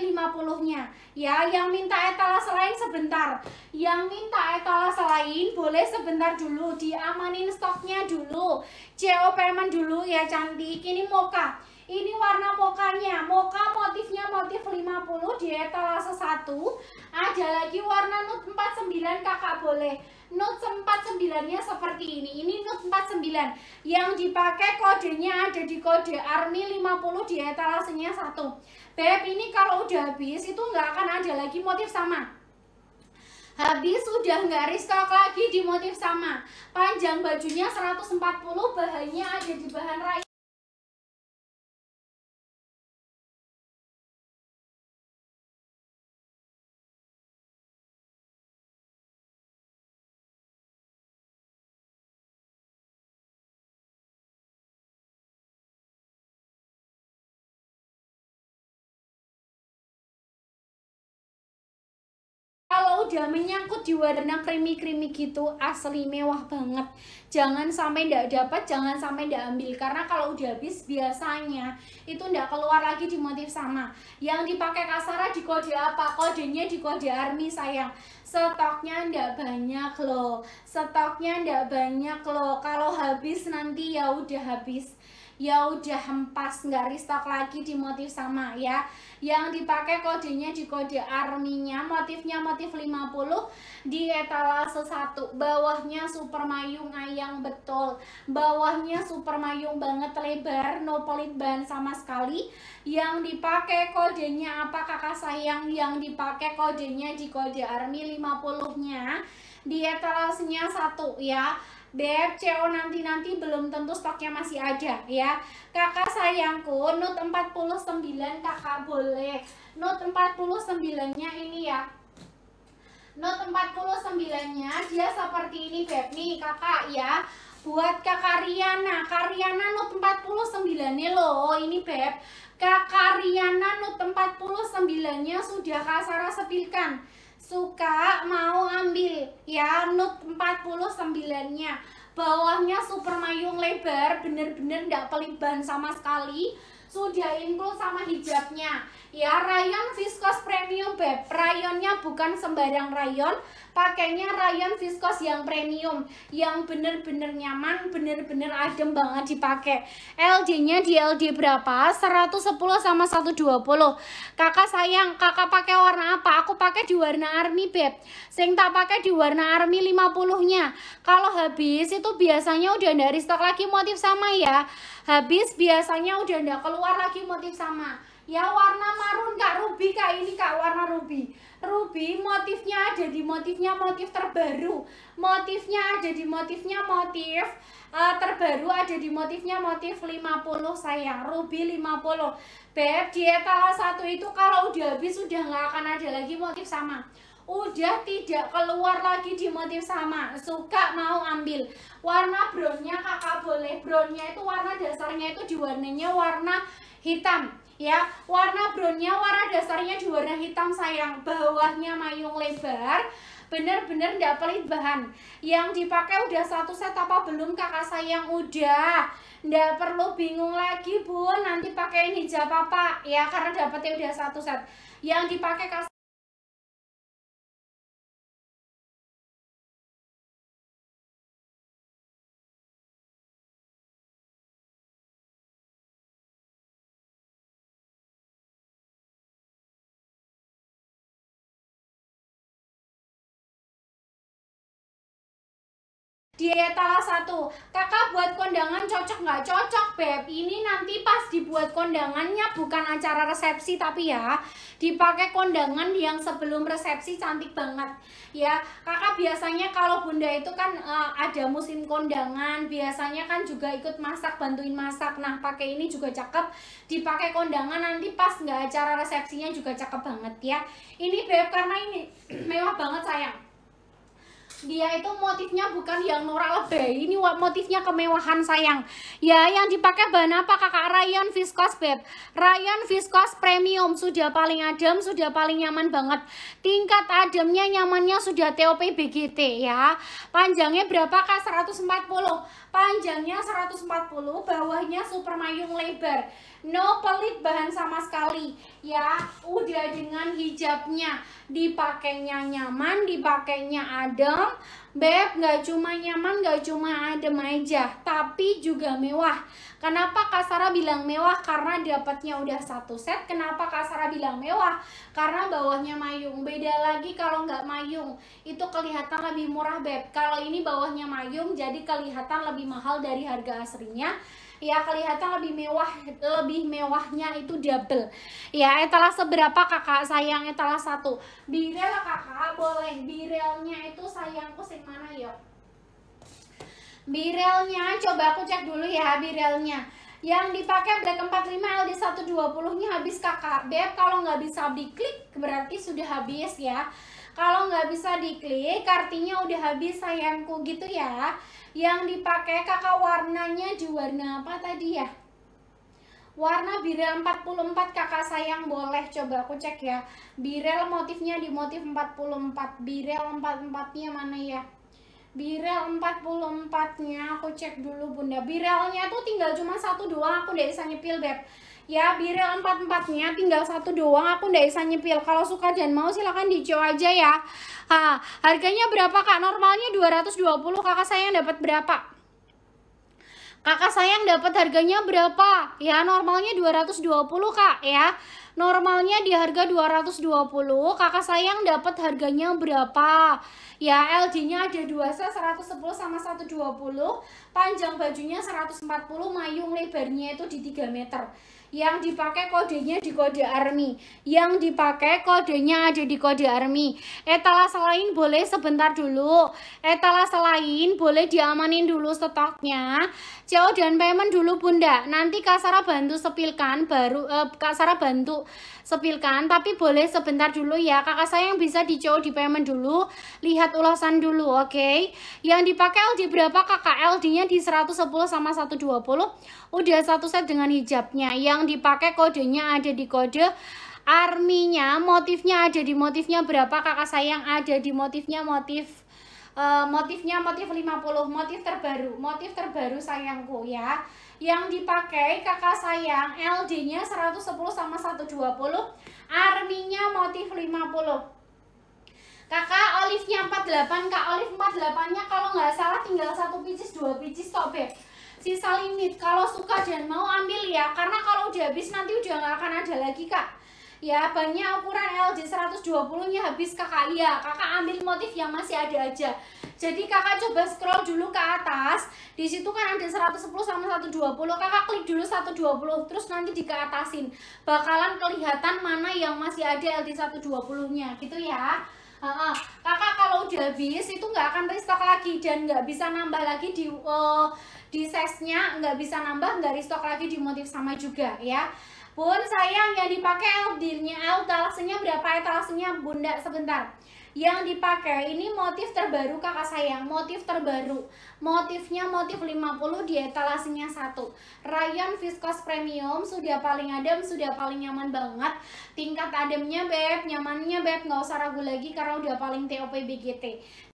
lima 50-nya. Ya, yang minta etalase lain sebentar. Yang minta etalase lain boleh sebentar dulu, diamanin stoknya dulu. CO payment dulu ya cantik. Ini moka. Ini warna mokanya, moka motifnya motif 50 60 di etalase 1 ada lagi warna nude 49 kakak boleh nude 49 nya seperti ini Ini nude 49 Yang dipakai kodenya ada di kode ARMY 50 di etalasenya 1 Beb ini kalau udah habis itu nggak akan ada lagi motif sama Habis sudah nggak restock lagi di motif sama Panjang bajunya 140 Bahannya ada di bahan rai dalamnya menyangkut di warna krimi krimi gitu asli mewah banget jangan sampai ndak dapat jangan sampai ndak ambil karena kalau udah habis biasanya itu ndak keluar lagi di motif sama yang dipakai kasara di kode apa kodenya di kode army sayang stoknya ndak banyak loh stoknya ndak banyak loh kalau habis nanti ya udah habis ya udah hempas nggak restock lagi di motif sama ya yang dipakai kodenya di kode arminya motifnya motif 50 di etalase satu bawahnya super mayung ayang betul bawahnya super mayung banget lebar no polit ban sama sekali yang dipakai kodenya apa kakak sayang yang dipakai kodenya di kode army 50 nya di etalasenya satu ya Beb, CO nanti-nanti belum tentu stoknya masih ada ya. Kakak sayangku, Note 49 kakak boleh. Note 49-nya ini ya. Note 49-nya dia seperti ini Beb. Nih kakak ya buat kakak Riana Kariana Note 49 nya loh ini Beb kakak Riana Note 49 nya sudah Kak Sarah sepilkan suka mau ambil ya note 49-nya. Bawahnya super mayung lebar, bener-bener tidak -bener pelibahan sama sekali sudah include sama hijabnya ya rayon viskos premium beb rayonnya bukan sembarang rayon pakainya rayon viskos yang premium yang bener-bener nyaman bener-bener adem banget dipakai LD nya di LD berapa 110 sama 120 kakak sayang kakak pakai warna apa aku pakai di warna army beb sing tak pakai di warna army 50 nya kalau habis itu biasanya udah dari stok lagi motif sama ya habis biasanya udah ndak keluar keluar lagi motif sama ya warna marun kak ruby kak ini kak warna ruby ruby motifnya ada di motifnya motif terbaru motifnya ada di motifnya motif uh, terbaru ada di motifnya motif 50 sayang ruby 50 beb di etala satu itu kalau udah habis sudah nggak akan ada lagi motif sama udah tidak keluar lagi di motif sama suka mau ambil warna brownnya kakak boleh brownnya itu warna dasarnya itu diwarnanya warna hitam ya warna brownnya warna dasarnya di warna hitam sayang bawahnya mayung lebar bener-bener ndak pelit bahan yang dipakai udah satu set apa belum kakak sayang udah ndak perlu bingung lagi bun nanti pakai hijab apa ya karena dapetnya udah satu set yang dipakai kakak Diet salah satu, kakak buat kondangan cocok nggak cocok beb? Ini nanti pas dibuat kondangannya bukan acara resepsi tapi ya dipakai kondangan yang sebelum resepsi cantik banget ya. Kakak biasanya kalau bunda itu kan uh, ada musim kondangan biasanya kan juga ikut masak bantuin masak. Nah pakai ini juga cakep, dipakai kondangan nanti pas nggak acara resepsinya juga cakep banget ya. Ini beb karena ini mewah banget sayang dia itu motifnya bukan yang norak lebih ini motifnya kemewahan sayang ya yang dipakai bahan apa kakak rayon viscose beb rayon viscose premium sudah paling adem sudah paling nyaman banget tingkat ademnya nyamannya sudah TOP BGT ya panjangnya berapa kak 140 panjangnya 140 bawahnya super mayung lebar no pelit bahan sama sekali ya udah dengan hijabnya dipakainya nyaman dipakainya adem Beb, gak cuma nyaman, gak cuma adem aja, tapi juga mewah. Kenapa Kak Sarah bilang mewah? Karena dapatnya udah satu set. Kenapa Kak Sarah bilang mewah? Karena bawahnya mayung. Beda lagi kalau nggak mayung. Itu kelihatan lebih murah, Beb. Kalau ini bawahnya mayung, jadi kelihatan lebih mahal dari harga aslinya ya kelihatan lebih mewah lebih mewahnya itu double ya etalase seberapa kakak sayang etalase satu birel kakak boleh birelnya itu sayangku sih mana yuk ya? birelnya coba aku cek dulu ya birelnya yang dipakai Black 45 LD120 nya habis kakak Beb kalau nggak bisa diklik berarti sudah habis ya kalau nggak bisa diklik artinya udah habis sayangku gitu ya yang dipakai kakak warnanya di warna apa tadi ya warna birel 44 kakak sayang boleh coba aku cek ya birel motifnya di motif 44 birel 44 nya mana ya Birel 44-nya aku cek dulu bunda Birelnya tuh tinggal cuma satu doang aku udah bisa nyepil beb Ya Birel 44-nya tinggal satu doang aku udah bisa nyepil Kalau suka dan mau silahkan dicow aja ya ha, Harganya berapa kak? Normalnya 220 kakak saya yang dapat berapa? Kakak sayang dapat harganya berapa? Ya normalnya 220 kak ya Normalnya di harga 220 Kakak sayang dapat harganya berapa? Ya LD nya ada 2 set 110 sama 120 Panjang bajunya 140 Mayung lebarnya itu di 3 meter yang dipakai kodenya di kode ARMY, yang dipakai kodenya ada di kode ARMY. Etalase eh, lain boleh sebentar dulu, etalase eh, lain boleh diamanin dulu stoknya. jauh dan payment dulu Bunda, nanti Kasara bantu sepilkan, baru eh, Kasara bantu sepilkan, tapi boleh sebentar dulu ya. Kakak saya yang bisa di di payment dulu, lihat ulasan dulu, oke? Okay? Yang dipakai LD berapa kakak? LD-nya di 110 sama 120, udah satu set dengan hijabnya. Yang yang dipakai kodenya ada di kode arminya motifnya ada di motifnya berapa kakak sayang ada di motifnya motif uh, motifnya motif 50 motif terbaru motif terbaru sayangku ya yang dipakai kakak sayang LD nya 110 sama 120 arminya motif 50 kakak olive nya 48 kak olive 48 nya kalau nggak salah tinggal satu picis dua picis tok sisa limit kalau suka dan mau ambil ya karena kalau udah habis nanti udah nggak akan ada lagi kak ya banyak ukuran LJ 120 nya habis kakak ya kakak ambil motif yang masih ada aja jadi kakak coba scroll dulu ke atas di situ kan ada 110 sama 120 kakak klik dulu 120 terus nanti di ke bakalan kelihatan mana yang masih ada LJ 120 nya gitu ya udah habis itu nggak akan restock lagi dan nggak bisa nambah lagi di uh, di size-nya nggak bisa nambah nggak restock lagi di motif sama juga ya Pun sayang yang dipakai LD-nya L, berapa etalasenya ya? bunda sebentar yang dipakai ini motif terbaru kakak sayang motif terbaru motifnya motif 50 di etalasinya satu rayon viscose premium sudah paling adem sudah paling nyaman banget tingkat ademnya beb nyamannya beb nggak usah ragu lagi karena udah paling TOP BGT